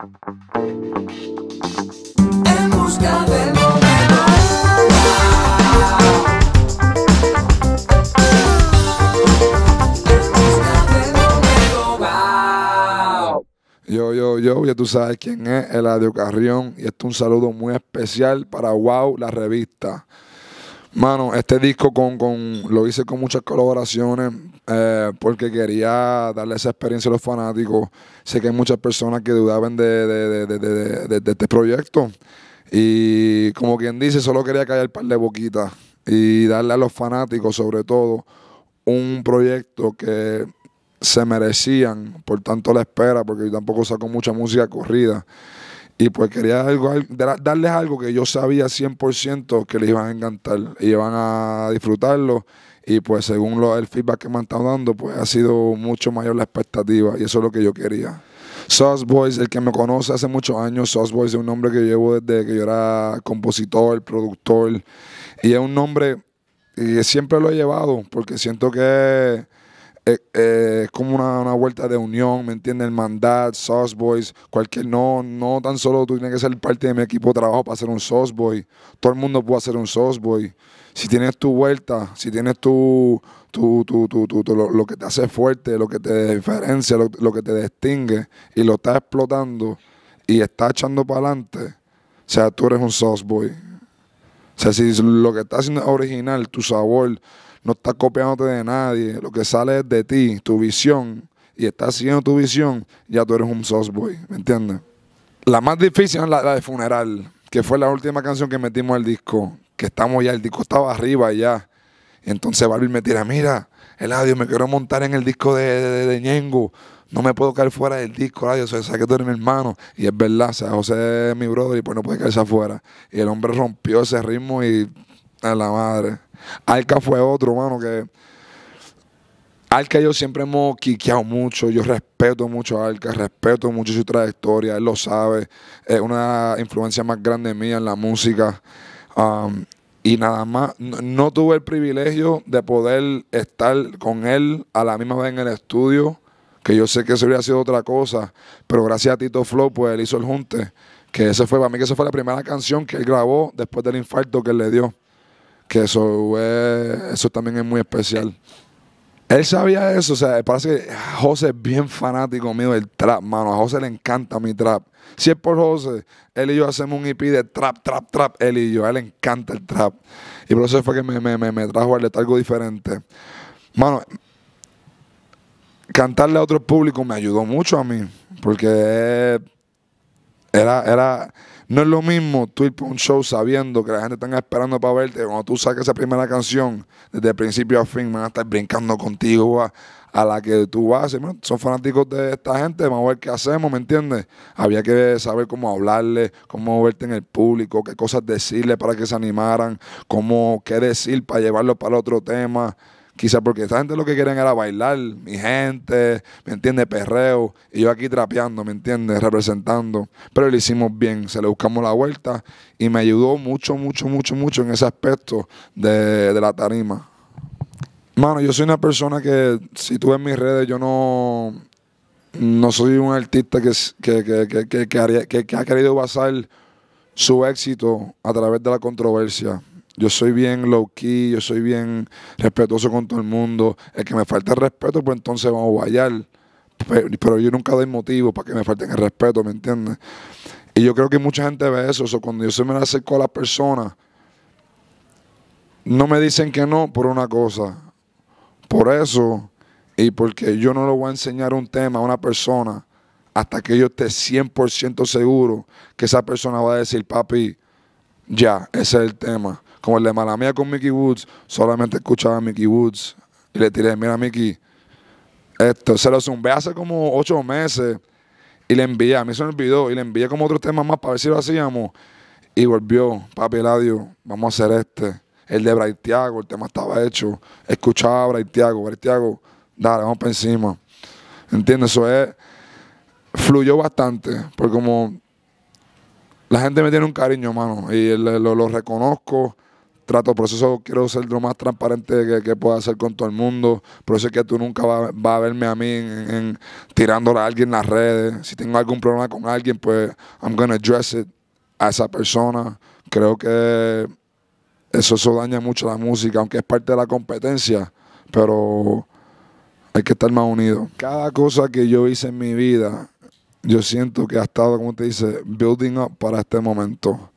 En busca del Yo, yo, yo, ya tú sabes quién es, Eladio Carrión, y esto es un saludo muy especial para Wow, la revista. Mano, este disco con, lo hice con muchas colaboraciones eh, porque quería darle esa experiencia a los fanáticos. Sé que hay muchas personas que dudaban de, de este proyecto y como quien dice, solo quería callar el par de boquitas y darle a los fanáticos sobre todo un proyecto que se merecían por tanto la espera porque yo tampoco saco mucha música corrida. Y pues quería algo, darles algo que yo sabía 100% que les iban a encantar y iban a disfrutarlo. Y pues según lo, el feedback que me han estado dando, pues ha sido mucho mayor la expectativa y eso es lo que yo quería. Sauce Boys, el que me conoce hace muchos años, Sauce Boys es un nombre que llevo desde que yo era compositor, productor. Y es un nombre que siempre lo he llevado porque siento que eh, eh, es, como una, vuelta de unión, ¿me entiendes? Hermandad, Sauce Boys, cualquier, no, no tan solo tú tienes que ser parte de mi equipo de trabajo para ser un Sauce Boy, todo el mundo puede ser un Sauce Boy. Si tienes tu vuelta, si tienes tu, tu, tu, tu lo, que te hace fuerte, lo que te diferencia, lo, lo que te distingue, y lo estás explotando y estás echando para adelante, o sea, tú eres un Sauce Boy. O sea, si lo que estás haciendo es original, tu sabor, no estás copiándote de nadie, lo que sale es de ti, tu visión, y estás siguiendo tu visión, ya tú eres un sauce boy, ¿me entiendes? La más difícil es la, de Funeral, que fue la última canción que metimos al disco, que estamos ya, el disco estaba arriba ya. Entonces Barbie me tira, mira, el audio, me quiero montar en el disco de, de, Ñengo. No me puedo caer fuera del disco, Eladio, o sea, que tú eres mi hermano. Y es verdad, o sea, José es mi brother y pues no puede caerse afuera. Y el hombre rompió ese ritmo y a la madre. Alca fue otro, mano, que. Arca y yo siempre hemos quiqueado mucho. Yo respeto mucho a Arca respeto mucho su trayectoria, él lo sabe. Es una influencia más grande mía en la música. Um, y nada más, no, tuve el privilegio de poder estar con él a la misma vez en el estudio, que yo sé que eso hubiera sido otra cosa, pero gracias a Tito Flow, pues él hizo el junte, que ese fue, para mí que esa fue la primera canción que él grabó después del infarto que él le dio que eso, eh, eso también es muy especial. Él sabía eso, o sea, parece que José es bien fanático mío del trap, mano. A José le encanta mi trap. Si es por José, él y yo hacemos un EP de trap, trap, trap, él y yo. A él le encanta el trap. Y por eso fue que me, me, me, me trajo al algo diferente. Mano, cantarle a otro público me ayudó mucho a mí, porque era, era, no es lo mismo tú ir para un show sabiendo que la gente está esperando para verte. Cuando tú saques esa primera canción, desde principio a fin, van a estar brincando contigo a, la que tú vas. son fanáticos de esta gente, vamos a ver qué hacemos, ¿me entiendes? Había que saber cómo hablarle, cómo verte en el público, qué cosas decirle para que se animaran, cómo, qué decir para llevarlo para otro tema. Quizás porque esta gente lo que quieren era bailar, mi gente, ¿me entiende? Perreo. Y yo aquí trapeando, ¿me entiende? Representando. Pero lo hicimos bien, se le buscamos la vuelta y me ayudó mucho, mucho, mucho, mucho en ese aspecto de, la tarima. Mano, yo soy una persona que, si tú ves mis redes, yo no, no soy un artista que, que, que ha querido basar su éxito a través de la controversia. Yo soy bien low key, yo soy bien respetuoso con todo el mundo. El que me falta el respeto, pues entonces vamos a bailar. Pero, yo nunca doy motivo para que me falten el respeto, ¿me entiendes? Y yo creo que mucha gente ve eso. cuando yo se me acerco a la persona, no me dicen que no por una cosa. Por eso, y porque yo no le voy a enseñar un tema a una persona hasta que yo esté 100% seguro que esa persona va a decir, papi, ya, ese es el tema. Como el de mía con Mickey Woods, solamente escuchaba a Mickey Woods y le tiré, mira Mickey, esto, se lo zumbé hace como ocho meses y le envié, a mí se me olvidó, y le envié como otro tema más para ver si lo hacíamos. Y volvió, papi Eladio, vamos a hacer este. El de Tiago, el tema estaba hecho. Escuchaba a Braithiago, Tiago, dale, vamos para encima. ¿Entiendes? Eso es, fluyó bastante, porque como la gente me tiene un cariño, mano, y lo, reconozco. Trato, proceso, quiero ser lo más transparente que, pueda ser con todo el mundo. Por eso es que tú nunca vas va a verme a mí en, tirándole a alguien en las redes. Si tengo algún problema con alguien, pues I'm gonna address it a esa persona. Creo que eso, eso daña mucho la música, aunque es parte de la competencia, pero hay que estar más unidos. Cada cosa que yo hice en mi vida yo siento que ha estado, como te dice, building up para este momento.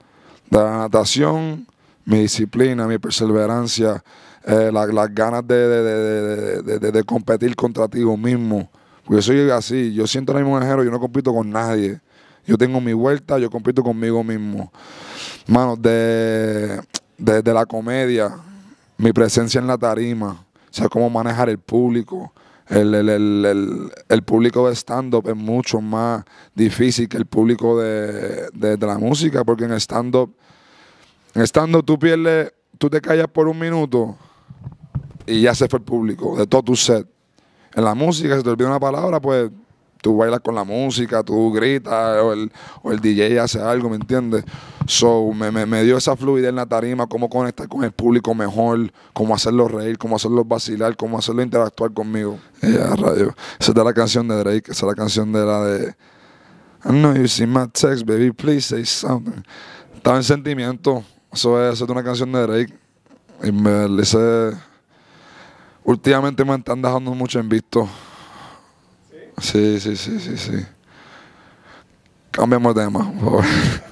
La natación, mi disciplina, mi perseverancia, eh, las ganas de, de, competir contra ti mismo. Porque yo soy así, yo siento el mismo yo no compito con nadie. Yo tengo mi vuelta, yo compito conmigo mismo. Mano, de, la comedia, mi presencia en la tarima, o sea, cómo manejar el público, el, público de stand-up es mucho más difícil que el público de, la música, porque en stand-up, en stand tú pierdes, tú te callas por un minuto y ya se fue el público, de todo tu set. En la música, si te olvida una palabra, pues tú bailas con la música, tú gritas, o el, o el DJ hace algo, ¿me entiendes? So, me, dio esa fluidez en la tarima, cómo conectar con el público mejor, cómo hacerlo reír, cómo hacerlo vacilar, cómo hacerlo interactuar conmigo. Eh, radio, Esa es la canción de Drake, esa es la canción de la de... I know you see my text, baby, please say something. Estaba en sentimiento. Eso es, una canción de Drake. Y me dice... Últimamente me están dejando mucho en visto. Sí, sí, sí, sí, sí. Cambiamos de tema, por favor.